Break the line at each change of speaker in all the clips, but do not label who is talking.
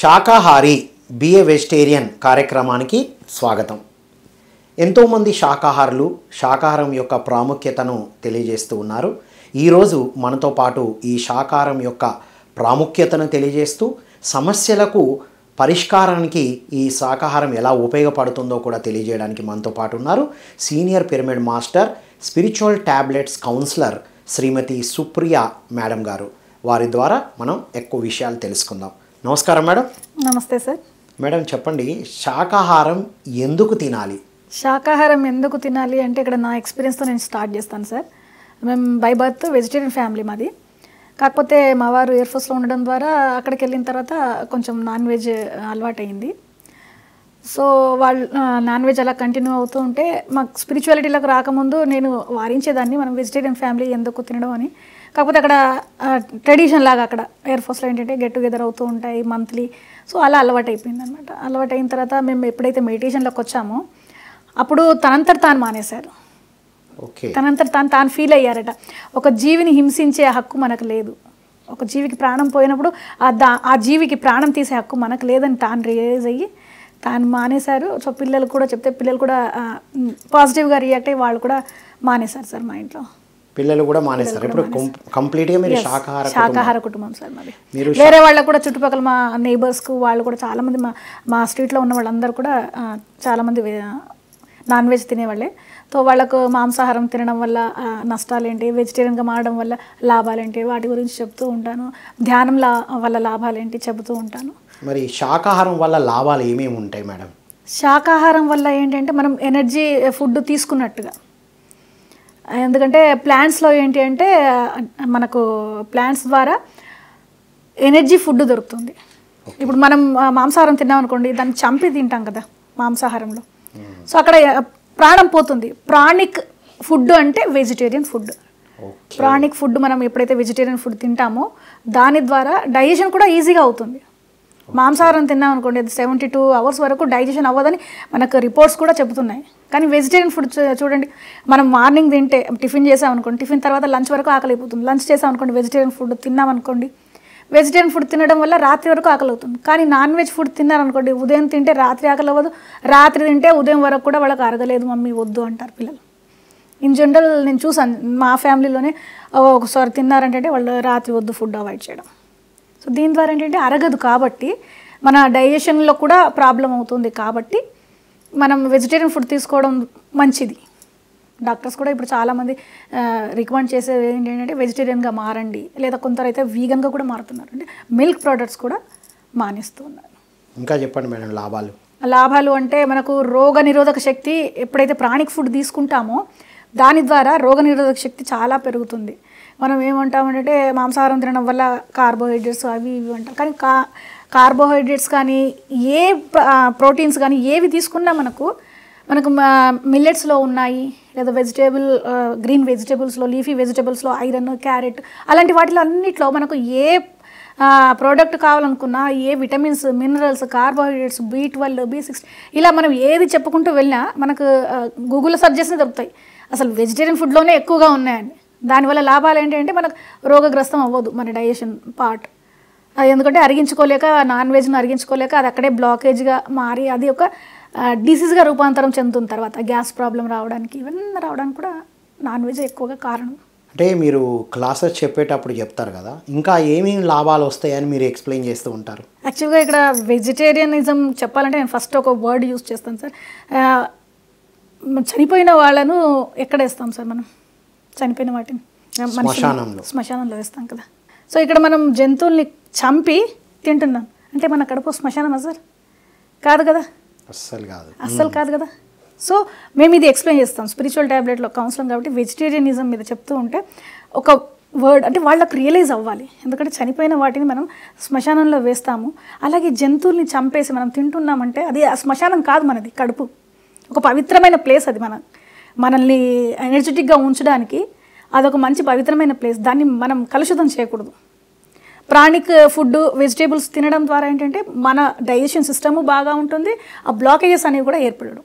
శాకాహారి BA vegetarian కార్యక్రమానికి స్వాగతం ఎంతోమంది శాకాహారులు శాకాహారం యొక్క ప్రాముఖ్యతను తెలియజేస్తూ ఉన్నారు ఈరోజు మనతో పాటు ఈ శాకాహారం యొక్క ప్రాముఖ్యతను తెలియజేస్తూ సమస్యలకు పరిష్కారానికి ఈ శాకాహారం ఎలా ఉపయోగపడుతుందో కూడా తెలియజేయడానికి మనతో పాటు ఉన్నారు senior pyramid master spiritual tablets counsellor Shrimati Supriya madam గారు వారి ద్వారా మనం ఎక్కువ విషయాలు తెలుసుకుందాం నమస్కారం మేడం నమస్తే సార్ మేడం చెప్పండి శాకాహారం ఎందుకు తినాలి
శాకాహారం ఎందుకు తినాలి అంటే ఇక్కడ నా ఎక్స్పీరియన్స్తో నేను స్టార్ట్ చేస్తాను సార్ మేము బై బర్త్ వెజిటేరియన్ ఫ్యామిలీ మాది కాకపోతే మా వారు ఎయిర్ ఫోర్స్లో ఉండడం ద్వారా అక్కడికి వెళ్ళిన తర్వాత కొంచెం నాన్ వెజ్ అలవాటైంది సో వాళ్ళు నాన్ వెజ్ అలా కంటిన్యూ అవుతూ ఉంటే మాకు స్పిరిచువాలిటీలోకి రాకముందు నేను వారించేదాన్ని మనం వెజిటేరియన్ ఫ్యామిలీ ఎందుకు తినడం అని కాకపోతే అక్కడ ట్రెడిషన్ లాగా అక్కడ ఎయిర్ ఫోర్స్లో ఏంటంటే గెట్ టుగెదర్ అవుతూ ఉంటాయి మంత్లీ సో అలా అలవాటు అయిపోయింది అనమాట అలవాటు అయిన తర్వాత మేము ఎప్పుడైతే మెడిటేషన్లోకి వచ్చామో అప్పుడు తనంతట తాను మానేశారు తనంతట తాను తాను ఫీల్ అయ్యారట ఒక జీవిని హింసించే హక్కు మనకు లేదు ఒక జీవికి ప్రాణం పోయినప్పుడు ఆ దా ఆ జీవికి ప్రాణం తీసే హక్కు మనకు లేదని తాను రియలైజ్ అయ్యి తాను మానేశారు సో పిల్లలు కూడా చెప్తే పిల్లలు కూడా పాజిటివ్గా రియాక్ట్ అయ్యి వాళ్ళు కూడా మానేశారు సార్ మా ఇంట్లో
పిల్లలు కూడా మానేస్తారు ఇప్పుడు కంప్లీట్గా మీరు శాకాహార శాకాహార
కుటుంబం సార్ మరి మీరు వేరే వాళ్ళకు కూడా చుట్టుపక్కల మా నేబర్స్కు వాళ్ళు కూడా చాలామంది మా మా స్ట్రీట్లో ఉన్న వాళ్ళందరూ కూడా చాలామంది నాన్ వెజ్ తినేవాళ్ళే సో వాళ్ళకు మాంసాహారం తినడం వల్ల నష్టాలేంటి వెజిటేరియన్గా మారడం వల్ల లాభాలేంటి వాటి గురించి చెప్తూ ఉంటాను ధ్యానం లా వల్ల లాభాలేంటి చెబుతూ ఉంటాను
మరి శాకాహారం వల్ల లాభాలు ఏమేమి ఉంటాయి మేడం
శాకాహారం వల్ల ఏంటంటే మనం ఎనర్జీ ఫుడ్ తీసుకున్నట్టుగా ఎందుకంటే ప్లాంట్స్లో ఏంటి అంటే మనకు ప్లాంట్స్ ద్వారా ఎనర్జీ ఫుడ్ దొరుకుతుంది ఇప్పుడు మనం మాంసాహారం తిన్నాం అనుకోండి దాన్ని చంపి తింటాం కదా మాంసాహారంలో hmm. సో అక్కడ ప్రాణం పోతుంది ప్రాణిక్ ఫుడ్ అంటే వెజిటేరియన్ ఫుడ్ ప్రాణిక్ ఫుడ్ మనం ఎప్పుడైతే వెజిటేరియన్ ఫుడ్ తింటామో దాని ద్వారా డైజెషన్ కూడా ఈజీగా అవుతుంది మాంసాహారం తిన్నాం అనుకోండి సెవెంటీ టూ అవర్స్ వరకు డైజెషన్ అవ్వదని మనకు రిపోర్ట్స్ కూడా చెబుతున్నాయి కానీ వెజిటేరియన్ ఫుడ్ చూడండి మనం మార్నింగ్ తింటే టిఫిన్ చేసామనుకోండి టిఫిన్ తర్వాత లంచ్ వరకు ఆకలి అయిపోతుంది లంచ్ చేసామనుకోండి వెజిటేరియన్ ఫుడ్ తిన్నామనుకోండి వెజిటేరియన్ ఫుడ్ తినడం వల్ల రాత్రి వరకు ఆకలి అవుతుంది కానీ నాన్ వెజ్ ఫుడ్ తిన్నారనుకోండి ఉదయం తింటే రాత్రి ఆకలి అవ్వదు రాత్రి తింటే ఉదయం వరకు కూడా వాళ్ళకి అరగలేదు మమ్మీ వద్దు అంటారు పిల్లలు ఇన్ జనరల్ నేను చూసాను మా ఫ్యామిలీలోనే ఒకసారి తిన్నారంటే వాళ్ళు రాత్రి వద్దు ఫుడ్ అవాయిడ్ చేయడం సో దీని ద్వారా ఏంటంటే అరగదు కాబట్టి మన డైజెషన్లో కూడా ప్రాబ్లం అవుతుంది కాబట్టి మనం వెజిటేరియన్ ఫుడ్ తీసుకోవడం మంచిది డాక్టర్స్ కూడా ఇప్పుడు చాలామంది రికమెండ్ చేసేది ఏంటంటే వెజిటేరియన్గా మారండి లేదా కొందరైతే వీగన్గా కూడా మారుతున్నారు అంటే మిల్క్ ప్రోడక్ట్స్ కూడా మానేస్తూ ఉన్నారు
ఇంకా చెప్పండి మేడం లాభాలు
లాభాలు అంటే మనకు రోగ నిరోధక శక్తి ఎప్పుడైతే ప్రాణిక్ ఫుడ్ తీసుకుంటామో దాని ద్వారా రోగ నిరోధక శక్తి చాలా పెరుగుతుంది మనం ఏమంటామంటే మాంసాహారం తినడం వల్ల కార్బోహైడ్రేట్స్ అవి ఇవి అంటాం కానీ కా కార్బోహైడ్రేట్స్ కానీ ఏ ప్రోటీన్స్ కానీ ఏవి తీసుకున్నా మనకు మనకు మిల్లెట్స్లో ఉన్నాయి లేదా వెజిటేబుల్ గ్రీన్ వెజిటేబుల్స్లో లీఫీ వెజిటేబుల్స్లో ఐరన్ క్యారెట్ అలాంటి వాటిలో అన్నిట్లో మనకు ఏ ప్రోడక్ట్ కావాలనుకున్నా ఏ vitamins minerals carbohydrates B twelve B six ఇలా మనం ఏది చెప్పుకుంటూ వెళ్ళినా మనకు గూగుల్లో సెర్చ్ దొరుకుతాయి అసలు వెజిటేరియన్ ఫుడ్లోనే ఎక్కువగా ఉన్నాయండి దానివల్ల లాభాలు ఏంటంటే మనకు రోగగ్రస్తం అవ్వదు మన డైజెషన్ పార్ట్ ఎందుకంటే అరిగించుకోలేక నాన్ వెజ్ను అరిగించుకోలేక అది అక్కడే బ్లాకేజ్గా మారి అది ఒక డిసీజ్గా రూపాంతరం చెందుతున్న తర్వాత గ్యాస్ ప్రాబ్లం రావడానికి ఇవన్నీ రావడానికి కూడా నాన్ వెజ్ ఎక్కువగా కారణం
అంటే మీరు క్లాసెస్ చెప్పేటప్పుడు చెప్తారు కదా ఇంకా ఏమేమి లాభాలు వస్తాయని మీరు ఎక్స్ప్లెయిన్ చేస్తూ ఉంటారు
యాక్చువల్గా ఇక్కడ వెజిటేరియనిజం చెప్పాలంటే నేను ఫస్ట్ ఒక వర్డ్ యూజ్ చేస్తాను సార్ చనిపోయిన వాళ్ళను ఎక్కడ వేస్తాం సార్ మనం చనిపోయిన వాటిని శ్మశానంలో శ్మశానంలో వేస్తాం కదా సో ఇక్కడ మనం జంతువుల్ని చంపి తింటున్నాం అంటే మన కడుపు శ్మశానమా సార్ కాదు కదా
అస్సలు కాదు అస్సలు
కాదు కదా సో మేము ఇది ఎక్స్ప్లెయిన్ చేస్తాం స్పిరిచువల్ ట్యాబ్లెట్లో కౌన్సిలింగ్ కాబట్టి వెజిటేరియనిజం మీద చెప్తూ ఉంటే ఒక వర్డ్ అంటే వాళ్ళకు రియలైజ్ అవ్వాలి ఎందుకంటే చనిపోయిన వాటిని మనం శ్మశానంలో వేస్తాము అలాగే జంతువుల్ని చంపేసి మనం తింటున్నామంటే అది ఆ శ్మశానం కాదు మనది కడుపు ఒక పవిత్రమైన ప్లేస్ అది మన మనల్ని ఎనర్జెటిక్గా ఉంచడానికి అదొక మంచి పవిత్రమైన ప్లేస్ దాన్ని మనం కలుషితం చేయకూడదు ప్రాణిక్ ఫుడ్ వెజిటేబుల్స్ తినడం ద్వారా ఏంటంటే మన డైజెషన్ సిస్టమ్ బాగా ఉంటుంది ఆ బ్లాకేజెస్ అనేవి కూడా ఏర్పడడం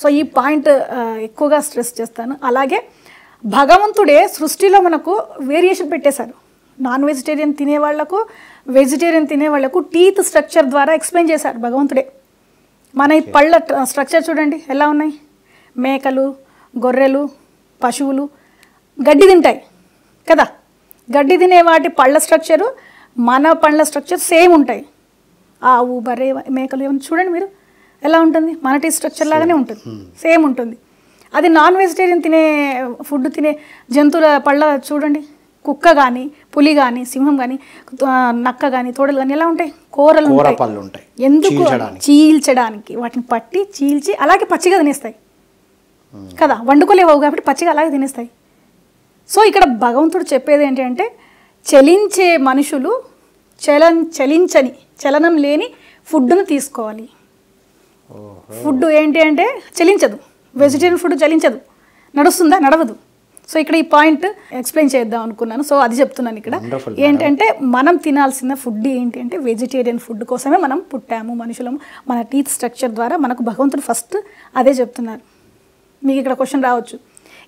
సో ఈ పాయింట్ ఎక్కువగా స్ట్రెస్ చేస్తాను అలాగే భగవంతుడే సృష్టిలో మనకు వేరియేషన్ పెట్టేశారు నాన్ వెజిటేరియన్ తినే వాళ్లకు వెజిటేరియన్ తినే వాళ్లకు టీత్ స్ట్రక్చర్ ద్వారా ఎక్స్ప్లెయిన్ చేశారు భగవంతుడే మన ఈ పళ్ళ స్ట్రక్చర్ చూడండి ఎలా ఉన్నాయి మేకలు గొర్రెలు పశువులు గడ్డి తింటాయి కదా గడ్డి తినే వాటి పళ్ళ స్ట్రక్చరు మన పళ్ళ స్ట్రక్చర్ సేమ్ ఉంటాయి ఆవు బర్రె మేకలు ఏమైనా చూడండి మీరు ఎలా ఉంటుంది మన టీ స్ట్రక్చర్ లాగానే ఉంటుంది సేమ్ hmm. ఉంటుంది అది నాన్ వెజిటేరియన్ తినే ఫుడ్ తినే జంతువుల పళ్ళ చూడండి కుక్క కానీ పులి కానీ సింహం కానీ నక్క కానీ తోడలు కానీ ఎలా ఉంటాయి కూరలు ఉంటాయి ఎందుకు చీల్చడానికి వాటిని పట్టి చీల్చి అలాగే పచ్చిగా తినేస్తాయి hmm. కదా వండుకోలేవు కాబట్టి పచ్చిగా అలాగే తినేస్తాయి సో ఇక్కడ భగవంతుడు చెప్పేది ఏంటంటే చలించే మనుషులు చలం చలించని చలనం లేని ఫుడ్ను తీసుకోవాలి ఫుడ్ ఏంటి అంటే చలించదు వెజిటేరియన్ ఫుడ్ చలించదు నడుస్తుందా నడవదు సో ఇక్కడ ఈ పాయింట్ ఎక్స్ప్లెయిన్ చేద్దాం అనుకున్నాను సో అది చెప్తున్నాను ఇక్కడ ఏంటంటే మనం తినాల్సిన ఫుడ్ ఏంటి అంటే వెజిటేరియన్ ఫుడ్ కోసమే మనం పుట్టాము మనుషులము మన టీత్ స్ట్రక్చర్ ద్వారా మనకు భగవంతుడు ఫస్ట్ అదే చెప్తున్నారు మీకు ఇక్కడ క్వశ్చన్ రావచ్చు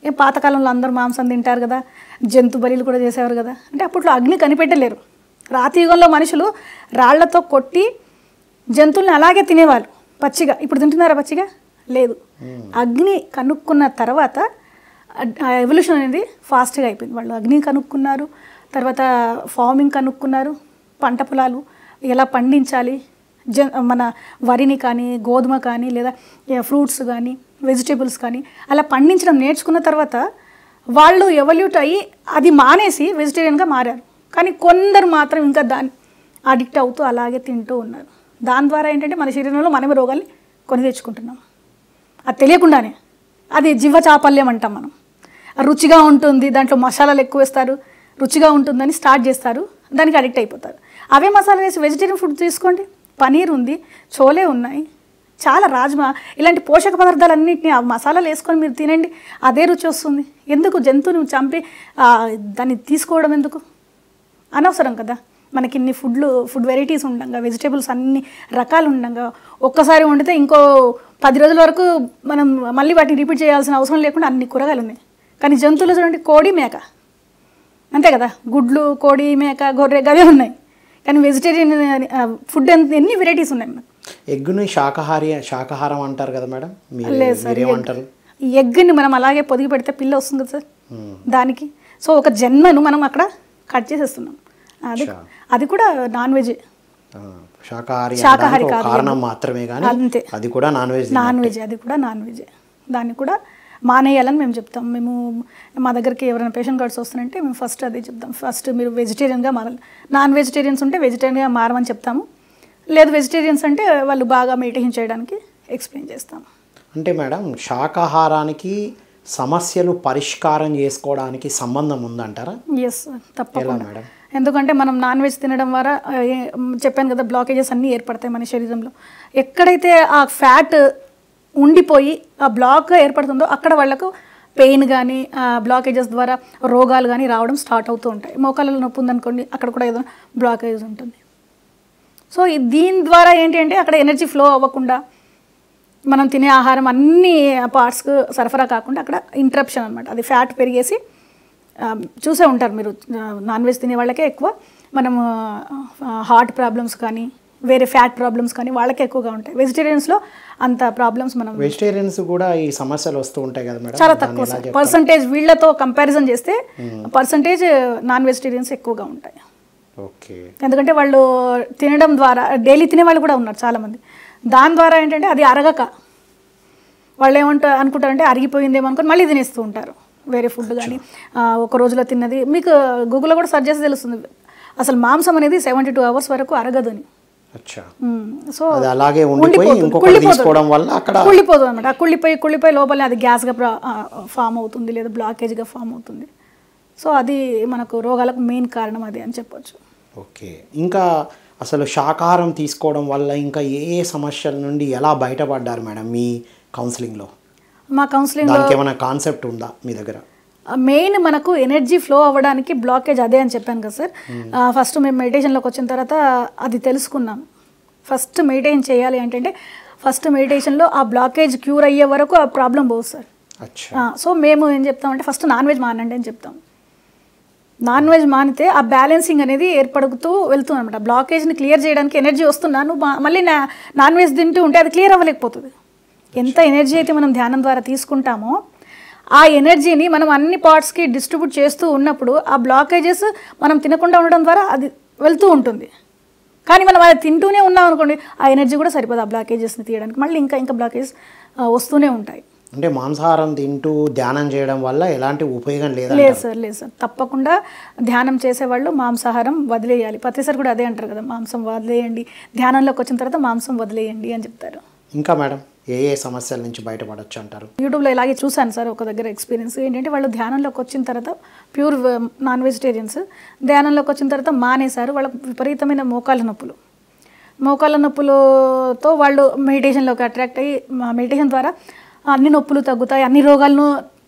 ఏం పాతకాలంలో అందరూ మాంసం తింటారు కదా జంతు బలిలు కూడా చేసేవారు కదా అంటే అప్పట్లో అగ్ని కనిపెట్టలేరు రాతి యుగంలో మనుషులు రాళ్లతో కొట్టి జంతువులను అలాగే తినేవాళ్ళు పచ్చిగా ఇప్పుడు తింటున్నారా పచ్చిగా లేదు hmm. అగ్ని కనుక్కున్న తర్వాత ఎవల్యూషన్ అనేది ఫాస్ట్గా అయిపోయింది వాళ్ళు అగ్ని కనుక్కున్నారు తర్వాత ఫార్మింగ్ కనుక్కున్నారు పంట పొలాలు ఎలా పండించాలి జ మన వరిని కానీ గోధుమ కానీ లేదా ఫ్రూట్స్ కానీ వెజిటేబుల్స్ కానీ అలా పండించడం నేర్చుకున్న తర్వాత వాళ్ళు ఎవల్యూట్ అయ్యి అది మానేసి వెజిటేరియన్గా మారారు కానీ కొందరు మాత్రం ఇంకా దాన్ని అడిక్ట్ అవుతూ అలాగే తింటూ ఉన్నారు దాని ద్వారా ఏంటంటే మన శరీరంలో మనమే రోగాల్ని కొని తెచ్చుకుంటున్నాం అది తెలియకుండానే అది జీవ చాపల్యం అంటాం మనం రుచిగా ఉంటుంది దాంట్లో మసాలాలు ఎక్కువ వేస్తారు రుచిగా ఉంటుందని స్టార్ట్ చేస్తారు దానికి అడిక్ట్ అయిపోతారు అవే మసాలా వేసి వెజిటేరియన్ ఫుడ్ తీసుకోండి పనీర్ ఉంది చోలే ఉన్నాయి చాలా రాజ్మా ఇలాంటి పోషక పదార్థాలన్నింటినీ ఆ మసాలాలు వేసుకొని మీరు తినండి అదే రుచి వస్తుంది ఎందుకు జంతువుని చంపి దాన్ని తీసుకోవడం ఎందుకు అనవసరం కదా మనకి ఇన్ని ఫుడ్లు ఫుడ్ వెరైటీస్ ఉండగా వెజిటేబుల్స్ అన్ని రకాలు ఉండగా ఒక్కసారి వండితే ఇంకో పది రోజుల వరకు మనం మళ్ళీ వాటిని రిపీట్ చేయాల్సిన అవసరం లేకుండా అన్ని కూరగాయలు ఉన్నాయి కానీ జంతువులు చూడండి కోడి మేక అంతే కదా గుడ్లు కోడి మేక గొర్రె గవే ఉన్నాయి కానీ వెజిటేరియన్ ఫుడ్ ఎన్ని వెరైటీస్ ఉన్నాయి మనకు
ఎగ్గుని శాకాహారి శాకాహారం అంటారు కదా మేడం మీరు
ఎగ్గుని మనం అలాగే పొదిగి పెడితే పిల్ల వస్తుంది కదా సార్ దానికి సో ఒక జన్మను మనం అక్కడ కట్ చేసేస్తున్నాం అది అది కూడా నాన్ వెజ్
శాకాహారి శాకాహారి కారణం మాత్రమే కానీ అంతే అది కూడా నాన్ వెజ్ నాన్ వెజ్
అది కూడా నాన్ వెజ్ దాన్ని కూడా మానేయాలని మేము చెప్తాం మేము మా దగ్గరికి ఎవరైనా పేషెంట్ కార్డ్స్ వస్తున్నారంటే మేము ఫస్ట్ అది చెప్తాం ఫస్ట్ మీరు వెజిటేరియన్గా మారాలి నాన్ వెజిటేరియన్స్ ఉంటే వెజిటేరియన్గా మారమని చెప్తాము లేదు వెజిటేరియన్స్ అంటే వాళ్ళు బాగా మెయింటైన్ చేయడానికి ఎక్స్ప్లెయిన్ చేస్తాను
అంటే మేడం శాకాహారానికి సమస్యలు పరిష్కారం చేసుకోవడానికి సంబంధం ఉందంటారా
ఎస్ తప్పకుండా మేడం ఎందుకంటే మనం నాన్ వెజ్ తినడం ద్వారా చెప్పాను కదా బ్లాకేజెస్ అన్నీ ఏర్పడతాయి మన శరీరంలో ఎక్కడైతే ఆ ఫ్యాట్ ఉండిపోయి ఆ బ్లాక్ ఏర్పడుతుందో అక్కడ వాళ్ళకు పెయిన్ కానీ బ్లాకేజెస్ ద్వారా రోగాలు కానీ రావడం స్టార్ట్ అవుతూ ఉంటాయి మోకాళ్ళలో నొప్పి ఉందనుకోండి అక్కడ కూడా ఏదైనా బ్లాకేజ్ ఉంటుంది సో దీని ద్వారా ఏంటి అంటే అక్కడ ఎనర్జీ ఫ్లో అవ్వకుండా మనం తినే ఆహారం అన్ని పార్ట్స్కు సరఫరా కాకుండా అక్కడ ఇంటరప్షన్ అనమాట అది ఫ్యాట్ పెరిగేసి చూసే ఉంటారు మీరు నాన్ వెజ్ తినే వాళ్ళకే ఎక్కువ మనం హార్ట్ ప్రాబ్లమ్స్ కానీ వేరే ఫ్యాట్ ప్రాబ్లమ్స్ కానీ వాళ్ళకి ఎక్కువగా ఉంటాయి వెజిటేరియన్స్లో అంత ప్రాబ్లమ్స్ మనం
వెజిటేరియన్స్ కూడా ఈ సమస్యలు వస్తూ ఉంటాయి కదా మేడం చాలా తక్కువ పర్సంటేజ్
వీళ్ళతో కంపారిజన్ చేస్తే పర్సంటేజ్ నాన్ వెజిటేరియన్స్ ఎక్కువగా ఉంటాయి ఎందుకంటే వాళ్ళు తినడం ద్వారా డైలీ తినే వాళ్ళు కూడా ఉన్నారు చాలామంది దాని ద్వారా ఏంటంటే అది అరగక వాళ్ళు ఏమంటారు అనుకుంటారంటే అరిగిపోయిందేమో అనుకుని మళ్ళీ తినేస్తూ ఉంటారు వేరే ఫుడ్ కానీ ఒక రోజులో తిన్నది మీకు గూగుల్లో కూడా సర్చ్ చేస్తే తెలుస్తుంది అసలు మాంసం అనేది సెవెంటీ టూ అవర్స్ వరకు అని సో
అలాగే కుళ్ళిపోదు అక్కడ
అనమాట కుళ్ళిపోయి కుళ్ళిపోయి లోపల అది గ్యాస్గా ఫామ్ అవుతుంది లేదా బ్లాకేజ్గా ఫామ్ అవుతుంది సో అది మనకు రోగాలకు మెయిన్ కారణం అది అని
చెప్పొచ్చు ఓకే ఇంకా అసలు శాకాహారం తీసుకోవడం వల్ల ఇంకా ఏ ఏ సమస్యల నుండి ఎలా బయటపడ్డారు మేడం మీ కౌన్సిలింగ్లో
మా కౌన్సిలింగ్ ఏమైనా
కాన్సెప్ట్ ఉందా మీ దగ్గర
మెయిన్ మనకు ఎనర్జీ ఫ్లో అవ్వడానికి బ్లాకేజ్ అదే అని చెప్పాను కదా సార్ ఫస్ట్ మేము మెడిటేషన్లోకి వచ్చిన తర్వాత అది తెలుసుకున్నాం ఫస్ట్ మెడిటేషన్ చేయాలి ఏంటంటే ఫస్ట్ మెడిటేషన్లో ఆ బ్లాకేజ్ క్యూర్ అయ్యే వరకు ఆ ప్రాబ్లం పోదు సార్ సో మేము ఏం చెప్తామంటే ఫస్ట్ నాన్ వెజ్ మానండి అని చెప్తాం నాన్ వెజ్ మానితే ఆ బ్యాలెన్సింగ్ అనేది ఏర్పడుతూ వెళ్తుంది అనమాట బ్లాకేజ్ని క్లియర్ చేయడానికి ఎనర్జీ వస్తున్నాను మళ్ళీ నా నాన్ వెజ్ తింటూ ఉంటే అది క్లియర్ అవ్వలేకపోతుంది ఎంత ఎనర్జీ అయితే మనం ధ్యానం ద్వారా తీసుకుంటామో ఆ ఎనర్జీని మనం అన్ని పార్ట్స్కి డిస్ట్రిబ్యూట్ చేస్తూ ఉన్నప్పుడు ఆ బ్లాకేజెస్ మనం తినకుండా ఉండడం ద్వారా అది వెళ్తూ ఉంటుంది కానీ మనం అది తింటూనే ఉన్నాం అనుకోండి ఆ ఎనర్జీ కూడా సరిపోదు ఆ బ్లాకేజెస్ని తీయడానికి మళ్ళీ ఇంకా ఇంకా బ్లాకేజెస్ వస్తూనే ఉంటాయి
అంటే మాంసాహారం తింటూ ధ్యానం చేయడం వల్ల ఎలాంటి ఉపయోగం లేదు లేదు
సార్ లేదు సార్ తప్పకుండా ధ్యానం చేసేవాళ్ళు మాంసాహారం వదిలేయాలి ప్రతిసారి కూడా అదే అంటారు కదా మాంసం వదిలేయండి ధ్యానంలోకి వచ్చిన తర్వాత మాంసం వదిలేయండి అని చెప్తారు
ఇంకా మేడం ఏ ఏ సమస్యల నుంచి బయటపడవచ్చు అంటారు
యూట్యూబ్లో ఇలాగే చూశాను సార్ ఒక దగ్గర ఎక్స్పీరియన్స్ ఏంటంటే వాళ్ళు ధ్యానంలోకి వచ్చిన తర్వాత ప్యూర్ నాన్ వెజిటేరియన్స్ ధ్యానంలోకి వచ్చిన తర్వాత మానేశారు వాళ్ళకు విపరీతమైన మోకాళ్ళ నొప్పులు మోకాళ్ళ నొప్పులతో వాళ్ళు మెడిటేషన్లోకి అట్రాక్ట్ అయ్యి మెడిటేషన్ ద్వారా అన్ని నొప్పులు తగ్గుతాయి అన్ని రోగాలను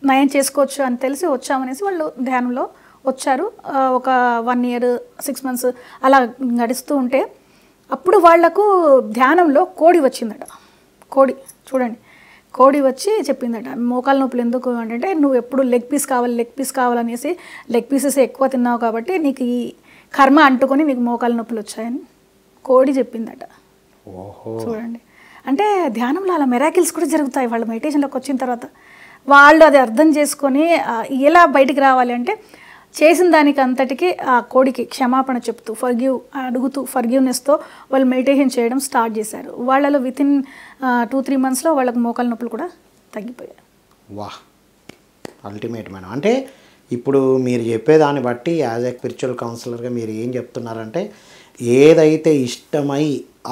నయం చేసుకోవచ్చు అని తెలిసి వచ్చామనేసి వాళ్ళు ధ్యానంలో వచ్చారు ఒక వన్ ఇయర్ సిక్స్ మంత్స్ అలా నడుస్తూ ఉంటే అప్పుడు వాళ్లకు ధ్యానంలో కోడి వచ్చిందట కోడి చూడండి కోడి వచ్చి చెప్పిందట మోకాల నొప్పులు ఎందుకు అంటే నువ్వు ఎప్పుడు లెగ్ పీస్ కావాలి లెగ్ పీస్ కావాలనేసి లెగ్ పీసెస్ ఎక్కువ తిన్నావు కాబట్టి నీకు ఈ కర్మ అంటుకొని నీకు మోకాల నొప్పులు వచ్చాయని కోడి చెప్పిందట చూడండి అంటే ధ్యానంలో అలా మెరాకిల్స్ కూడా జరుగుతాయి వాళ్ళు మెడిటేషన్లోకి వచ్చిన తర్వాత వాళ్ళు అది అర్థం చేసుకొని ఎలా బయటికి రావాలి అంటే చేసిన దానికి అంతటికి ఆ కోడికి క్షమాపణ చెప్తూ ఫర్గ్యూ అడుగుతూ ఫర్గ్యూనెస్తో వాళ్ళు మెడిటేషన్ చేయడం స్టార్ట్ చేశారు వాళ్ళలో విత్ ఇన్ టూ త్రీ మంత్స్లో వాళ్ళకి మోకాల నొప్పులు కూడా తగ్గిపోయాయి
వాహ్ అల్టిమేట్ మేడం అంటే ఇప్పుడు మీరు చెప్పేదాన్ని బట్టి యాజ్ ఎ స్పిరిచువల్ కౌన్సిలర్గా మీరు ఏం చెప్తున్నారంటే ఏదైతే ఇష్టమై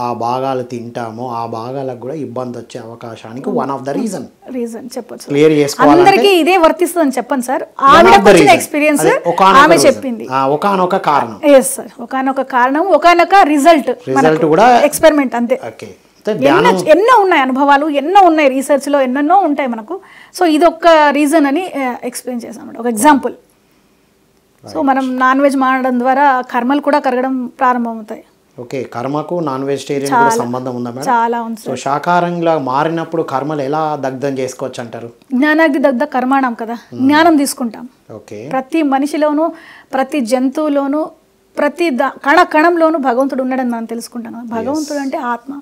ఆ భాగాలు తింటామో ఆ భాగాలకు కూడా ఇబ్బంది వచ్చే అవకాశానికి one of the reason
reason చెప్పచ్చు క్లియర్ చేసుకోవాలి ఇదే వర్తిస్తుంది అని చెప్పండి సార్ ఎక్స్పీరియన్స్ ఆమె చెప్పింది
ఒకనొక కారణం
ఎస్ సార్ ఒకనొక కారణం ఒకనొక రిజల్ట్ రిజల్ట్ కూడా ఎక్స్పెరిమెంట్ అంతే ఓకే ఎన్నో ఉన్నాయి అనుభవాలు ఎన్నో ఉన్నాయి రీసెర్చ్లో ఎన్నెన్నో ఉంటాయి మనకు సో ఇది ఒక రీజన్ అని ఎక్స్ప్లెయిన్ చేశాను ఒక ఎగ్జాంపుల్ సో మనం నాన్ వెజ్ మాడడం ద్వారా కర్మలు కూడా కరగడం ప్రారంభమవుతాయి
ఓకే కర్మకు నాన్ వెజిటేరియన్ కూడా సంబంధం ఉందా మేడం చాలా ఉంది సో శాకాహారంగా మారినప్పుడు కర్మలు ఎలా దగ్ధం చేసుకోవచ్చు అంటారు
జ్ఞానాగ్ని దగ్ధ కర్మాణం కదా hmm. జ్ఞానం తీసుకుంటాం
ఓకే ప్రతి
మనిషిలోనూ ప్రతి జంతువులోనూ ప్రతి ద కణ కణంలోనూ భగవంతుడు ఉన్నాడని మనం తెలుసుకుంటాం భగవంతుడు అంటే ఆత్మ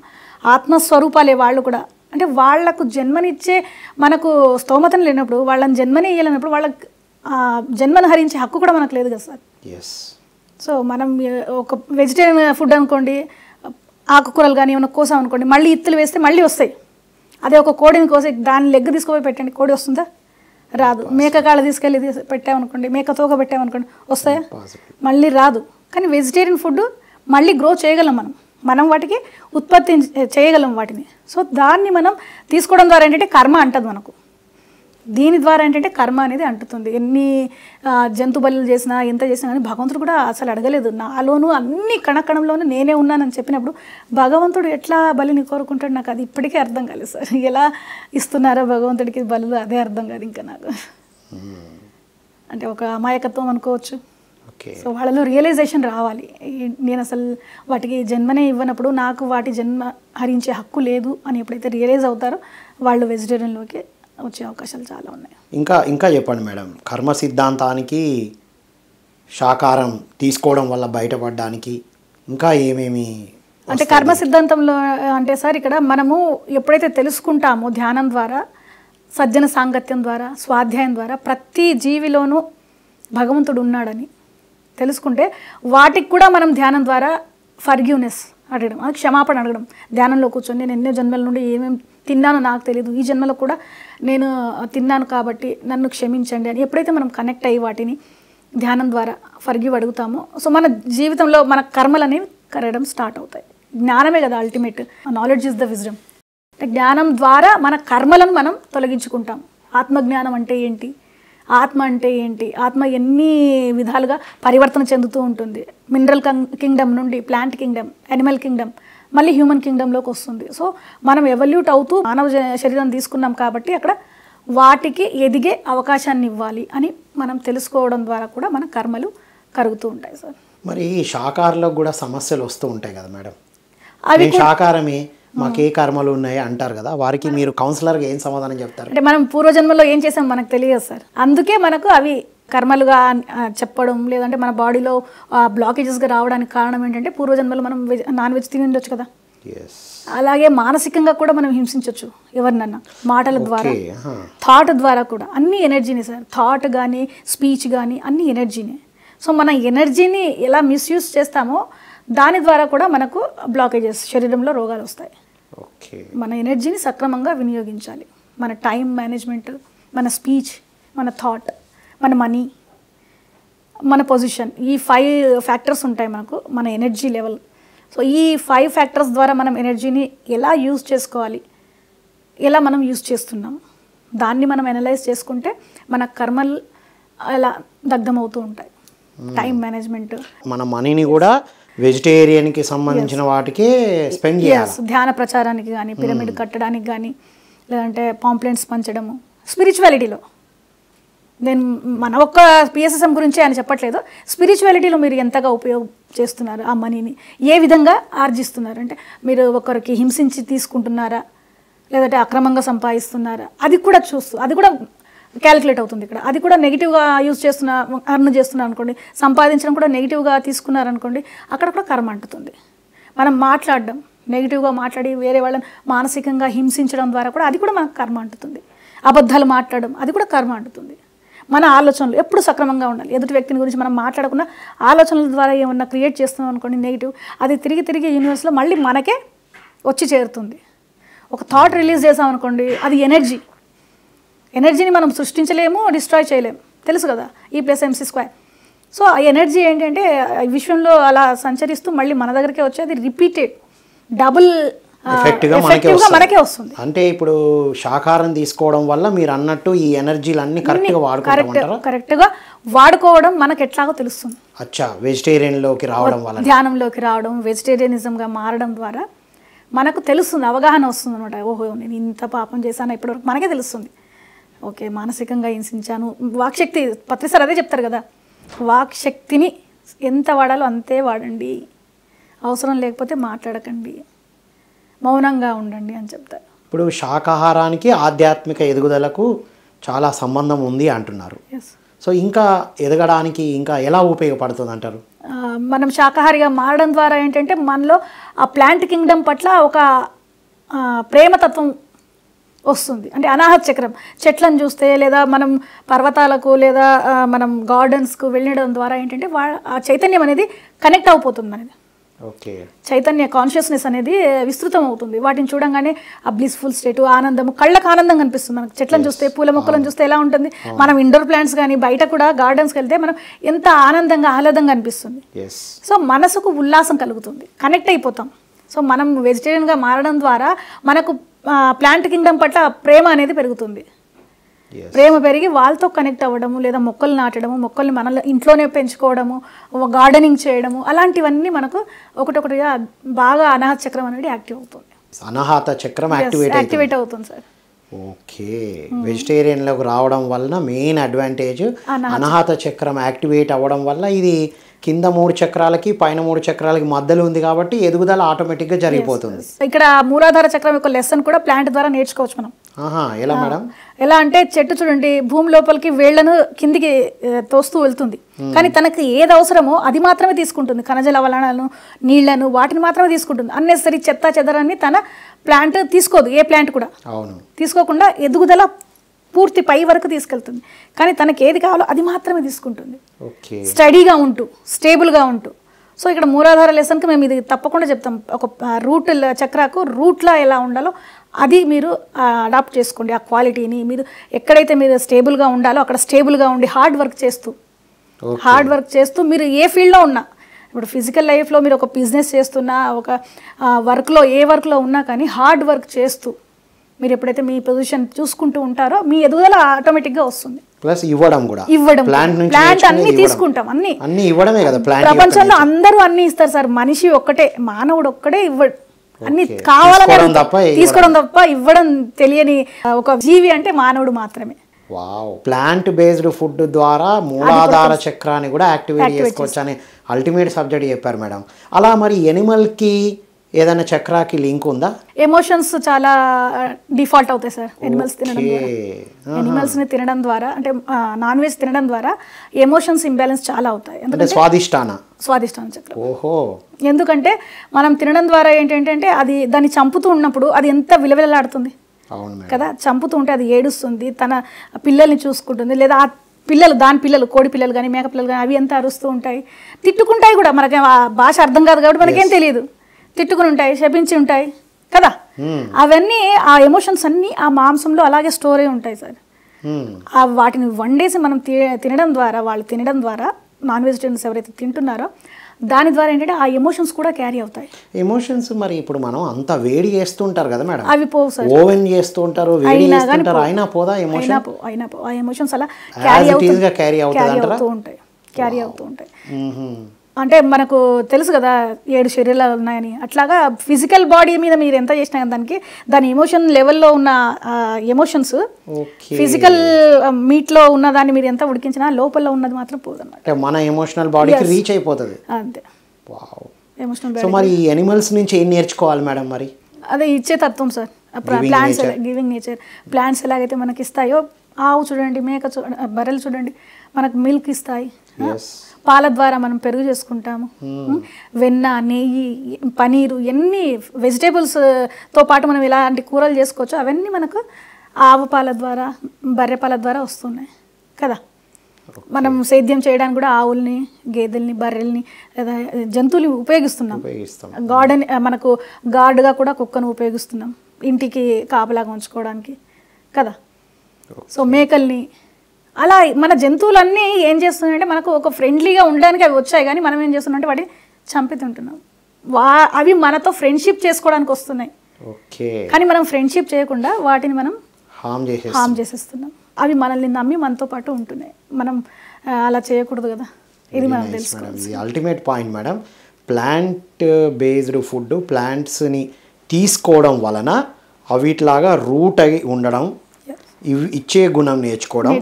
ఆత్మస్వరూపాలే వాళ్ళు కూడా అంటే వాళ్లకు జన్మనిచ్చే మనకు స్తోమతను లేనప్పుడు వాళ్ళని జన్మని ఇయ్యలేనప్పుడు వాళ్ళకి జన్మను హరించే హక్కు కూడా మనకు లేదు కదా సార్ ఎస్ సో మనం ఒక వెజిటేరియన్ ఫుడ్ అనుకోండి ఆకుకూరలు కానీ ఏమైనా కోసం అనుకోండి మళ్ళీ ఇత్తులు వేస్తే మళ్ళీ వస్తాయి అదే ఒక కోడిని కోసి దాన్ని లెగ్ తీసుకుపోయి పెట్టండి కోడి వస్తుందా రాదు మేక కాళ్ళ తీసుకెళ్ళి పెట్టామనుకోండి మేక తోక పెట్టామనుకోండి వస్తాయా మళ్ళీ రాదు కానీ వెజిటేరియన్ ఫుడ్ మళ్ళీ గ్రో చేయగలం మనం మనం వాటికి ఉత్పత్తి చేయగలం వాటిని సో దాన్ని మనం తీసుకోవడం ద్వారా ఏంటంటే కర్మ అంటుంది మనకు దీని ద్వారా ఏంటంటే కర్మ అనేది అంటుతుంది ఎన్ని జంతు బలులు చేసినా ఎంత చేసినా కానీ భగవంతుడు కూడా అసలు అడగలేదు నాలోనూ అన్ని కణకణంలోనూ నేనే ఉన్నానని చెప్పినప్పుడు భగవంతుడు ఎట్లా బలిని కోరుకుంటాడు నాకు అది ఇప్పటికే అర్థం కాలేదు సార్ ఎలా ఇస్తున్నారో భగవంతుడికి బలులు అదే అర్థం కాదు ఇంకా నాకు hmm. అంటే ఒక అమాయకత్వం అనుకోవచ్చు సో వాళ్ళలో రియలైజేషన్ రావాలి నేను అసలు వాటికి జన్మనే ఇవ్వనప్పుడు నాకు వాటి జన్మ హరించే హక్కు లేదు అని ఎప్పుడైతే రియలైజ్ అవుతారో వాళ్ళు వెజిటేరియన్లోకి వచ్చే అవకాశాలు చాలా ఉన్నాయి
ఇంకా ఇంకా చెప్పండి మేడం కర్మ సిద్ధాంతానికి శాకారం తీసుకోవడం వల్ల బయటపడడానికి ఇంకా ఏమేమి అంటే కర్మ
సిద్ధాంతంలో అంటే సార్ ఇక్కడ మనము ఎప్పుడైతే తెలుసుకుంటామో ధ్యానం ద్వారా సజ్జన సాంగత్యం ద్వారా స్వాధ్యాయం ద్వారా ప్రతి జీవిలోనూ భగవంతుడు ఉన్నాడని తెలుసుకుంటే వాటికి కూడా మనం ధ్యానం ద్వారా ఫర్గ్యూనెస్ అడగడం క్షమాపణ అడగడం ధ్యానంలో కూర్చొని నేను ఎన్నో జన్మల నుండి ఏమేమి తిన్నాను నాకు తెలీదు ఈ జన్మలో కూడా నేను తిన్నాను కాబట్టి నన్ను క్షమించండి అని ఎప్పుడైతే మనం కనెక్ట్ అయ్యి వాటిని ధ్యానం ద్వారా ఫర్గివ్ అడుగుతామో సో మన జీవితంలో మన కర్మలు అనేవి కరగడం స్టార్ట్ అవుతాయి జ్ఞానమే కదా ultimate knowledge is the wisdom జ్ఞానం ద్వారా మన కర్మలను మనం తొలగించుకుంటాం ఆత్మజ్ఞానం అంటే ఏంటి ఆత్మ అంటే ఏంటి ఆత్మ ఎన్ని విధాలుగా పరివర్తన చెందుతూ ఉంటుంది మినరల్ కింగ్డమ్ నుండి ప్లాంట్ కింగ్డమ్ యానిమల్ కింగ్డమ్ మళ్ళీ హ్యూమన్ కింగ్డంలోకి వస్తుంది సో మనం ఎవల్యూట్ అవుతూ మానవ శరీరం తీసుకున్నాం కాబట్టి అక్కడ వాటికి ఎదిగే అవకాశాన్ని ఇవ్వాలి అని మనం తెలుసుకోవడం ద్వారా కూడా మన కర్మలు కరుగుతూ ఉంటాయి సార్
మరి శాకాహారంలో కూడా సమస్యలు వస్తూ ఉంటాయి కదా మేడం అవి షాకారమే మాకు ఏ కర్మలు ఉన్నాయి అంటారు కదా వారికి మీరు కౌన్సిలర్గా ఏం సమాధానం చెప్తారు
అంటే మనం పూర్వజన్మలో ఏం చేసాం మనకు తెలియదు సార్ అందుకే మనకు అవి కర్మలుగా చెప్పడం లేదంటే మన బాడీలో బ్లాకేజెస్గా రావడానికి కారణం ఏంటంటే పూర్వజన్మలో మనం వెజ్ నాన్ వెజ్ తిని ఉండొచ్చు కదా అలాగే మానసికంగా కూడా మనం హింసించవచ్చు ఎవరినన్నా మాటల ద్వారా థాట్ ద్వారా కూడా అన్ని ఎనర్జీని సార్ థాట్ కానీ స్పీచ్ కానీ అన్ని ఎనర్జీనే సో మన ఎనర్జీని ఎలా మిస్యూజ్ చేస్తామో దాని ద్వారా కూడా మనకు బ్లాకేజెస్ శరీరంలో రోగాలు వస్తాయి మన ఎనర్జీని సక్రమంగా వినియోగించాలి మన టైం మేనేజ్మెంట్ మన స్పీచ్ మన థాట్ మన మనీ మన పొజిషన్ ఈ ఫైవ్ ఫ్యాక్టర్స్ ఉంటాయి మనకు మన ఎనర్జీ లెవెల్ సో ఈ ఫైవ్ ఫ్యాక్టర్స్ ద్వారా మనం ఎనర్జీని ఎలా యూజ్ చేసుకోవాలి ఎలా మనం యూజ్ చేస్తున్నాం దాన్ని మనం అనలైజ్ చేసుకుంటే మన కర్మలు అలా దగ్ధమవుతూ ఉంటాయి టైం hmm. మేనేజ్మెంట్
మన మనీని కూడా వెజిటేరియన్కి సంబంధించిన వాటికి స్పెండ్ చేయాలి
ధ్యాన ప్రచారానికి కానీ పిరమిడ్ hmm. కట్టడానికి కానీ లేదంటే పాంప్లెంట్స్ పంచడము స్పిరిచువాలిటీలో నేను మన ఒక్క పిఎస్ఎస్ఎం గురించి ఆయన చెప్పట్లేదు స్పిరిచువాలిటీలో మీరు ఎంతగా ఉపయోగం చేస్తున్నారు ఆ మనీని ఏ విధంగా ఆర్జిస్తున్నారు అంటే మీరు ఒకరికి హింసించి తీసుకుంటున్నారా లేదంటే అక్రమంగా సంపాదిస్తున్నారా అది కూడా చూస్తూ అది కూడా క్యాలిక్యులేట్ అవుతుంది ఇక్కడ అది కూడా నెగిటివ్గా యూజ్ చేస్తున్న అర్న్ చేస్తున్నారు అనుకోండి సంపాదించడం కూడా నెగిటివ్గా తీసుకున్నారనుకోండి అక్కడ కూడా కర్మ అంటుతుంది మనం మాట్లాడడం నెగిటివ్గా మాట్లాడి వేరే వాళ్ళని మానసికంగా హింసించడం ద్వారా కూడా అది కూడా మనకు కర్మ అంటుతుంది అబద్ధాలు మాట్లాడడం అది కూడా కర్మ అంటుతుంది మన ఆలోచనలు ఎప్పుడు సక్రమంగా ఉండాలి ఎదుటి వ్యక్తిని గురించి మనం మాట్లాడకుండా ఆలోచనల ద్వారా ఏమన్నా క్రియేట్ చేస్తున్నాం అనుకోండి నెగిటివ్ అది తిరిగి తిరిగి యూనివర్స్లో మళ్ళీ మనకే వచ్చి చేరుతుంది ఒక థాట్ రిలీజ్ చేసామనుకోండి అది ఎనర్జీ ఎనర్జీని మనం సృష్టించలేము డిస్ట్రాయ్ చేయలేము తెలుసు కదా E plus MC square so ఆ ఎనర్జీ ఏంటంటే విశ్వంలో అలా సంచరిస్తూ మళ్ళీ మన దగ్గరికే వచ్చేది రిపీటెడ్ డబుల్ ఎఫెక్ట్గా మనకే మనకే వస్తుంది
అంటే ఇప్పుడు శాకాహారం తీసుకోవడం వల్ల మీరు అన్నట్టు ఈ ఎనర్జీలు అన్ని కరెక్ట్గా వాడుకుంటారు
కరెక్ట్గా వాడుకోవడం మనకు ఎట్లాగో తెలుస్తుంది
అచ్చా వెజిటేరియన్లోకి రావడం వల్ల
ధ్యానంలోకి రావడం వెజిటేరియనిజంగా మారడం ద్వారా మనకు తెలుస్తుంది అవగాహన వస్తుంది అనమాట ఓహో నేను ఇంత పాపం చేశాను ఇప్పటివరకు మనకే తెలుస్తుంది ఓకే మానసికంగా హింసించాను వాక్శక్తి పత్రిసారి అదే చెప్తారు కదా వాక్శక్తిని ఎంత వాడాలో అంతే వాడండి అవసరం లేకపోతే మాట్లాడకండి మౌనంగా ఉండండి అని చెప్తారు
ఇప్పుడు శాకాహారానికి ఆధ్యాత్మిక ఎదుగుదలకు చాలా సంబంధం ఉంది అంటున్నారు సో ఇంకా ఎదగడానికి ఇంకా ఎలా ఉపయోగపడుతుంది అంటారు
మనం శాకాహారిగా మారడం ద్వారా ఏంటంటే మనలో ఆ ప్లాంట్ కింగ్డమ్ పట్ల ఒక ప్రేమతత్వం వస్తుంది అంటే అనాహత చక్రం చెట్లను చూస్తే లేదా మనం పర్వతాలకు లేదా మనం గార్డెన్స్కు వెళ్ళడం ద్వారా ఏంటంటే వా ఆ చైతన్యం అనేది కనెక్ట్ అయిపోతుంది అనేది చైతన్య కాన్షియస్నెస్ అనేది విస్తృతం అవుతుంది వాటిని చూడంగానే ఆ బ్లిస్ఫుల్ స్టేట్ ఆనందము కళ్ళకు ఆనందం కనిపిస్తుంది మనకు చెట్లను చూస్తే పూల మొక్కలను చూస్తే ఎలా ఉంటుంది మనం ఇండోర్ ప్లాంట్స్ కానీ బయట కూడా గార్డెన్స్కి వెళ్తే మనం ఎంత ఆనందంగా ఆహ్లాదంగా అనిపిస్తుంది సో మనసుకు ఉల్లాసం కలుగుతుంది కనెక్ట్ అయిపోతాం సో మనం వెజిటేరియన్గా మారడం ద్వారా మనకు ప్లాంట్ కింగ్డమ్ పట్ల ప్రేమ అనేది పెరుగుతుంది ప్రేమ పెరిగి వాళ్ళతో కనెక్ట్ అవ్వడము లేదా మొక్కలు నాటడము మొక్కల్ని మన ఇంట్లోనే పెంచుకోవడము గార్డెనింగ్ చేయడము అలాంటివన్నీ మనకు ఒకటొకటిగా బాగా అనాహత చక్రం అనేది యాక్టివ్ అవుతుంది
అనాహత చక్రం యాక్టివేట్ యాక్టివేట్ అవుతుంది సార్ ఓకే వెజిటేరియన్లోకి రావడం వలన మెయిన్ అడ్వాంటేజ్ అనాహత చక్రం యాక్టివేట్ అవ్వడం వల్ల ఇది కింద మూడు చక్రాలకి పైన మూడు చక్రాలకి మధ్యలో ఉంది కాబట్టి ఎదుగుదల ఆటోమేటిక్గా జరిగిపోతుంది
ఇక్కడ మూలాధార చక్రం యొక్క లెసన్ కూడా ప్లాంట్ ద్వారా నేర్చుకోవచ్చు మనం ఎలా మేడం ఎలా అంటే చెట్టు చూడండి భూమి లోపలికి వేళ్లను కిందికి తోస్తూ వెళ్తుంది కానీ తనకు ఏది అవసరమో అది మాత్రమే తీసుకుంటుంది కణజల వలనాలను నీళ్లను వాటిని మాత్రమే తీసుకుంటుంది అన్నెసరి చెత్త చెదరాన్ని తన ప్లాంట్ తీసుకోదు ఏ ప్లాంట్ కూడా తీసుకోకుండా ఎదుగుదల పూర్తి పై వరకు తీసుకెళ్తుంది కానీ తనకి ఏది కావాలో అది మాత్రమే తీసుకుంటుంది స్టడీగా ఉంటూ స్టేబుల్గా ఉంటూ సో ఇక్కడ మూలాధార లెసన్కి మేము ఇది తప్పకుండా చెప్తాం ఒక రూట్ చక్రాకు రూట్లా ఎలా ఉండాలో అది మీరు అడాప్ట్ చేసుకోండి ఆ క్వాలిటీని మీరు ఎక్కడైతే మీరు స్టేబుల్గా ఉండాలో అక్కడ స్టేబుల్గా ఉండి హార్డ్ వర్క్ చేస్తూ హార్డ్ వర్క్ చేస్తూ మీరు ఏ ఫీల్డ్లో ఉన్నా ఇప్పుడు ఫిజికల్ లైఫ్లో మీరు ఒక బిజినెస్ చేస్తున్నా ఒక వర్క్లో ఏ వర్క్లో ఉన్నా కానీ హార్డ్ వర్క్ చేస్తూ మీరు ఎప్పుడైతే మీ పొజిషన్ చూసుకుంటూ ఉంటారో మీ ఎదుగుదల ఆటోమేటిక్గా వస్తుంది
ప్లస్ ఇవ్వడం కూడా ఇవ్వడం ప్లాంట్ అన్ని తీసుకుంటాం అన్ని అన్ని ఇవ్వడమే కదా ప్రపంచంలో
అందరూ అన్ని ఇస్తారు సార్ మనిషి ఒక్కటే మానవుడు ఒక్కటే ఇవ్వడు
అన్ని కావాలని తీసుకోవడం
తప్ప ఇవ్వడం తెలియని ఒక జీవి అంటే మానవుడు మాత్రమే
వావ్ ప్లాంట్ బేస్డ్ ఫుడ్ ద్వారా మూలాధార చక్రాన్ని కూడా యాక్టివేట్ చేసుకోవచ్చు అని అల్టిమేట్ సబ్జెక్ట్ చెప్పారు మేడం అలా మరి ఎనిమల్కి ఏదైనా చక్రాకి లింక్ ఉందా
ఎమోషన్స్ చాలా డిఫాల్ట్ అవుతాయి సార్ ఎనిమల్స్ తినడం ఎనిమల్స్ ని తినడం ద్వారా అంటే నాన్ వెజ్ తినడం ద్వారా ఎమోషన్స్ ఇంబ్యాలెన్స్ చాలా అవుతాయి ఎందుకంటే స్వాదిష్టాన స్వాదిష్టాన చక్రం ఓహో ఎందుకంటే మనం తినడం ద్వారా ఏంటంటే అది దాన్ని చంపుతూ ఉన్నప్పుడు అది ఎంత విలవిలలాడుతుంది కదా చంపుతూ ఉంటే అది ఏడుస్తుంది తన పిల్లల్ని చూసుకుంటుంది లేదా ఆ పిల్లలు దాని పిల్లలు కోడి పిల్లలు కానీ మేక పిల్లలు కానీ అవి ఎంత అరుస్తూ ఉంటాయి తిట్టుకుంటాయి కూడా మనకి భాష అర్థం కాదు కాబట్టి మనకేం తెలియదు తిట్టుకుని ఉంటాయి శపించి ఉంటాయి కదా అవన్నీ ఆ ఎమోషన్స్ అన్నీ ఆ మాంసంలో అలాగే స్టోర్ అయి ఉంటాయి సార్ ఆ వాటిని వండేసి మనం తినడం ద్వారా వాళ్ళు తినడం ద్వారా నాన్ వెజిటేరియన్స్ ఎవరైతే తింటున్నారో దాని ద్వారా ఏంటంటే ఆ ఎమోషన్స్ కూడా క్యారీ అవుతాయి
ఎమోషన్స్ మరి ఇప్పుడు మనం అంత వేడి చేస్తూ ఉంటారు కదా మేడం అవి
పోవు సార్ ఓవెన్
చేస్తూ ఉంటారు వేడి చేస్తుంటారు అయినా పోదా ఎమోషన్ అయినా పో
అయినా పో ఆ ఎమోషన్స్ అలా క్యారీ క్యారీ అవుతూ ఉంటాయి క్యారీ అవుతూ ఉంటాయి అంటే మనకు తెలుసు కదా ఏడు శరీరాలు ఉన్నాయని అట్లాగా ఫిజికల్ బాడీ మీద మీరు ఎంత చేసినా దానికి దాని ఎమోషన్ లెవెల్లో ఉన్న ఎమోషన్స్ ఫిజికల్ మీట్లో ఉన్న దాన్ని మీరు ఎంత ఉడికించినా లోపల ఉన్నది మాత్రం పోదన్నమాట
మన ఎమోషనల్ బాడీకి రీచ్ అయిపోతుంది
అంతే ఎమోషనల్ సో మరి
ఎనిమల్స్ నుంచి ఏం నేర్చుకోవాలి మేడం మరి
అదే ఇచ్చే తత్వం sir plants giving nature plants ఎలాగైతే మనకి ఇస్తాయో ఆవు చూడండి మేక చూడండి బర్రెలు చూడండి మనకు మిల్క్ ఇస్తాయి పాల ద్వారా మనం పెరుగు చేసుకుంటాము hmm. వెన్న నెయ్యి పనీరు ఎన్ని వెజిటేబుల్స్ తో పాటు మనం ఇలాంటి కూరలు చేసుకోవచ్చు అవన్నీ మనకు ఆవు పాల ద్వారా బర్రె పాల ద్వారా వస్తున్నాయి కదా మనం సేద్యం చేయడానికి కూడా ఆవుల్ని గేదెల్ని బర్రెల్ని లేదా జంతువులు ఉపయోగిస్తున్నాం గార్డెన్ మనకు గార్డ్గా కూడా కుక్కను ఉపయోగిస్తున్నాం ఇంటికి కాపలాగా ఉంచుకోవడానికి కదా సో మేకల్ని అలా మన జంతువులన్నీ ఏం చేస్తున్నాయంటే మనకు ఒక ఫ్రెండ్లీగా ఉండడానికి అవి వచ్చాయి కానీ మనం ఏం చేస్తున్నాం అంటే వాటిని చంపుతుంటున్నాం వా అవి మనతో ఫ్రెండ్షిప్ చేసుకోవడానికి వస్తున్నాయి కానీ మనం ఫ్రెండ్షిప్ చేయకుండా వాటిని మనం
హామ్ హామ్
చేసేస్తున్నాం అవి మనల్ని నమ్మి మనతో పాటు ఉంటున్నాయి మనం అలా చేయకూడదు కదా
ఇది మనం తెలుసుకోవాలి ultimate point madam plant based food ప్లాంట్స్ని తీసుకోవడం వలన అవిట్లాగా రూట్ అయి ఉండడం ఇవి ఇచ్చే గుణం నేర్చుకోవడం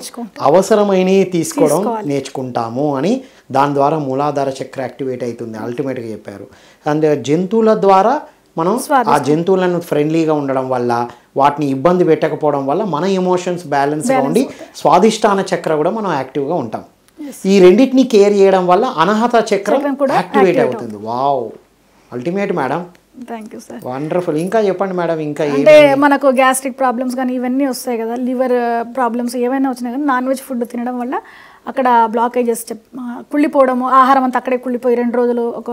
అవసరమైన తీసుకోవడం నేర్చుకుంటాము అని దాని ద్వారా మూలాధార చక్ర యాక్టివేట్ అవుతుంది అల్టిమేట్గా చెప్పారు అంటే జంతువుల ద్వారా మనం ఆ జంతువులను ఫ్రెండ్లీగా ఉండడం వల్ల వాటిని ఇబ్బంది పెట్టకపోవడం వల్ల మన ఎమోషన్స్ బ్యాలెన్స్గా ఉండి స్వాదిష్టాన చక్ర కూడా మనం యాక్టివ్గా ఉంటాం ఈ రెండింటిని కేర్ చేయడం వల్ల అనహత చక్రం
యాక్టివేట్ అవుతుంది
wow ultimate madam thank you sir wonderful ఇంకా చెప్పండి మేడం ఇంకా అంటే
మనకు గ్యాస్ట్రిక్ ప్రాబ్లమ్స్ కానీ ఇవన్నీ వస్తాయి కదా లివర్ ప్రాబ్లమ్స్ uh, ఏవైనా వచ్చినా కానీ నాన్ వెజ్ ఫుడ్ తినడం వల్ల అక్కడ బ్లాకేజెస్ కుళ్ళిపోవడము ఆహారం అంతా అక్కడే కుళ్ళిపోయి రెండు రోజులు ఒక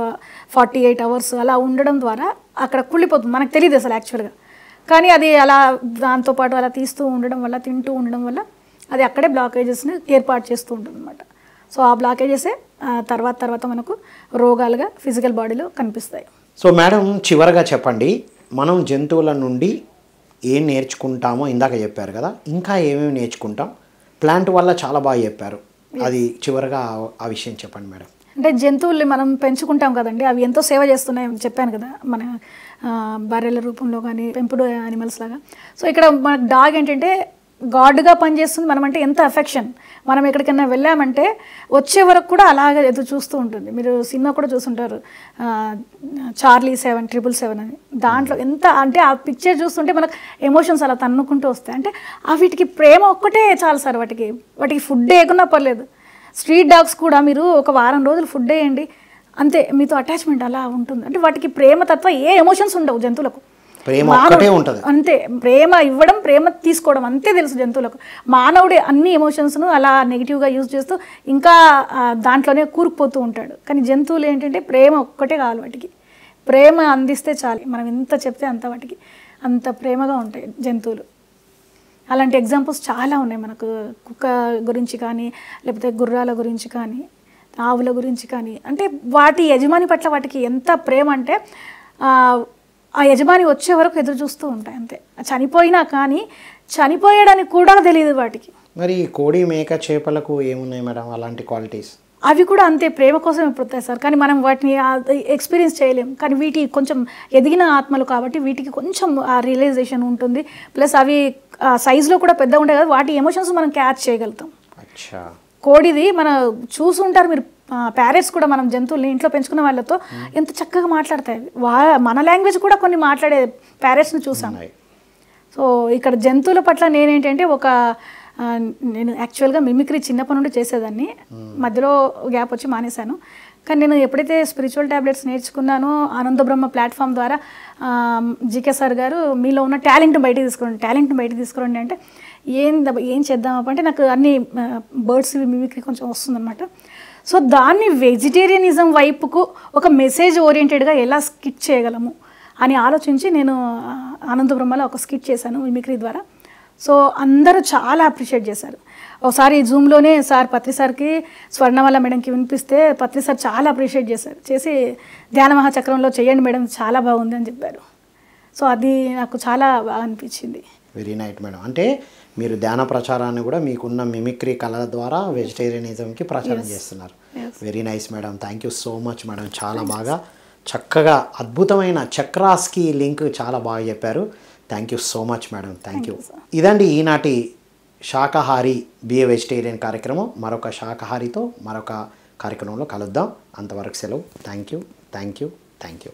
ఫార్టీ ఎయిట్ అవర్స్ అలా ఉండడం ద్వారా అక్కడ కుళ్ళిపోతుంది మనకు తెలియదు అసలు యాక్చువల్గా కానీ అది అలా దాంతోపాటు అలా తీస్తూ ఉండడం వల్ల తింటూ ఉండడం వల్ల అది అక్కడే బ్లాకేజెస్ని ఏర్పాటు చేస్తూ ఉంటుంది అనమాట సో ఆ బ్లాకేజెసే తర్వాత తర్వాత మనకు రోగాలుగా ఫిజికల్ బాడీలో కనిపిస్తాయి
సో మేడం చివరగా చెప్పండి మనం జంతువుల నుండి ఏం నేర్చుకుంటామో ఇందాక చెప్పారు కదా ఇంకా ఏమేమి నేర్చుకుంటాం ప్లాంట్ వల్ల చాలా బాగా చెప్పారు అది చివరగా ఆ విషయం చెప్పండి మేడం
అంటే జంతువుల్ని మనం పెంచుకుంటాం కదండి అవి ఎంతో సేవ చేస్తున్నాయి చెప్పాను కదా మన బర్రెల రూపంలో కానీ పెంపుడు యానిమల్స్ లాగా సో ఇక్కడ మన డాగ్ ఏంటంటే గాడ్గా పనిచేస్తుంది మనం అంటే ఎంత అఫెక్షన్ మనం ఎక్కడికైనా వెళ్ళామంటే వచ్చే వరకు కూడా అలాగే ఎదురు చూస్తూ ఉంటుంది మీరు సినిమా కూడా చూస్తుంటారు చార్లీ సెవెన్ ట్రిపుల్ సెవెన్ అని దాంట్లో ఎంత అంటే ఆ పిక్చర్ చూస్తుంటే మనకు ఎమోషన్స్ అలా తన్నుకుంటూ వస్తాయి అంటే ఆ వీటికి ప్రేమ ఒక్కటే చాలు సార్ వాటికి వాటికి ఫుడ్ వేయకుండా పర్లేదు స్ట్రీట్ డాగ్స్ కూడా మీరు ఒక వారం రోజులు ఫుడ్ వేయండి అంతే మీతో అటాచ్మెంట్ అలా ఉంటుంది అంటే వాటికి ప్రేమ తత్వ ఏ ఎమోషన్స్ ఉండవు జంతువులకు
ప్రేమ ఒక్కటే ఉంటుంది
అంతే ప్రేమ ఇవ్వడం ప్రేమ తీసుకోవడం అంతే తెలుసు జంతువులకు మానవుడే అన్ని ఎమోషన్స్ను అలా నెగిటివ్గా యూజ్ చేస్తూ ఇంకా దాంట్లోనే కూరుకుపోతూ ఉంటాడు కానీ జంతువులు ఏంటంటే ప్రేమ ఒక్కటే కావాలి వాటికి ప్రేమ అందిస్తే చాలు మనం ఎంత చెప్తే అంత వాటికి అంత ప్రేమగా ఉంటాయి జంతువులు అలాంటి ఎగ్జాంపుల్స్ చాలా ఉన్నాయి మనకు కుక్క గురించి కానీ లేకపోతే గుర్రాల గురించి కానీ ఆవుల గురించి కానీ అంటే వాటి యజమాని పట్ల వాటికి ఎంత ప్రేమ అంటే ఆ యజమాని వచ్చే వరకు ఎదురు చూస్తూ ఉంటాయి అంతే చనిపోయినా కానీ చనిపోయాడని కూడా తెలియదు వాటికి
మరి కోడి మేక చేపలకు ఏమున్నాయి మేడం అలాంటి క్వాలిటీస్
అవి కూడా అంతే ప్రేమ కోసం పుడతాయి సార్ కానీ మనం వాటిని ఎక్స్పీరియన్స్ చేయలేం కానీ వీటి కొంచెం ఎదిగిన ఆత్మలు కాబట్టి వీటికి కొంచెం ఆ రియలైజేషన్ ఉంటుంది ప్లస్ అవి సైజులో కూడా పెద్ద ఉంటాయి కదా వాటి ఎమోషన్స్ మనం క్యాచ్ చేయగలుగుతాం కోడిది మన చూసుంటారు మీరు పేరెంట్స్ కూడా మనం జంతువుల్ని ఇంట్లో పెంచుకున్న వాళ్ళతో ఎంత చక్కగా మాట్లాడతాయి వా మన లాంగ్వేజ్ కూడా కొన్ని మాట్లాడే పేరెంట్స్ని చూసాం సో ఇక్కడ జంతువుల పట్ల నేనేంటంటే ఒక నేను యాక్చువల్గా మిమిక్రీ చిన్నప్పటి నుండి చేసేదాన్ని మధ్యలో గ్యాప్ వచ్చి మానేశాను కానీ నేను ఎప్పుడైతే స్పిరిచువల్ ట్యాబ్లెట్స్ నేర్చుకున్నానో ఆనంద బ్రహ్మ ప్లాట్ఫామ్ ద్వారా జీకే సార్ గారు మీలో ఉన్న టాలెంట్ని బయట తీసుకురండి టాలెంట్ని బయట తీసుకురండి అంటే ఏం ఏం చేద్దాం అంటే నాకు అన్ని బర్డ్స్ మిమిక్రీ కొంచెం వస్తుందన్నమాట సో దాన్ని వెజిటేరియనిజం వైపుకు ఒక మెసేజ్ ఓరియంటెడ్గా ఎలా స్కిట్ చేయగలము అని ఆలోచించి నేను ఆనంద బ్రహ్మలో ఒక స్కిట్ చేశాను మిమిక్రీ ద్వారా సో అందరూ చాలా అప్రిషియేట్ చేశారు ఒకసారి జూమ్లోనే సార్ పత్రి సార్కి స్వర్ణవల్ల మేడంకి వినిపిస్తే పత్రి సార్ చాలా అప్రిషియేట్ చేశారు చేసి ధ్యాన మహాచక్రంలో చేయండి మేడం చాలా బాగుంది అని చెప్పారు సో అది నాకు చాలా బాగా అనిపించింది
వెరీ నైట్ మేడం అంటే మీరు ధ్యాన ప్రచారాన్ని కూడా మీకున్న మిమిక్రీ కళ ద్వారా వెజిటేరియనిజంకి ప్రచారం చేస్తున్నారు very nice madam thank you so much madam చాలా బాగా చక్కగా అద్భుతమైన చక్రాస్కి లింక్ చాలా బాగా చెప్పారు thank you so much madam thank you ఇదండి ఈనాటి శాకాహారి బిఏ వెజిటేరియన్ కార్యక్రమం మరొక శాకాహారితో మరొక కార్యక్రమంలో కలుద్దాం అంతవరకు సెలవు thank you thank you thank you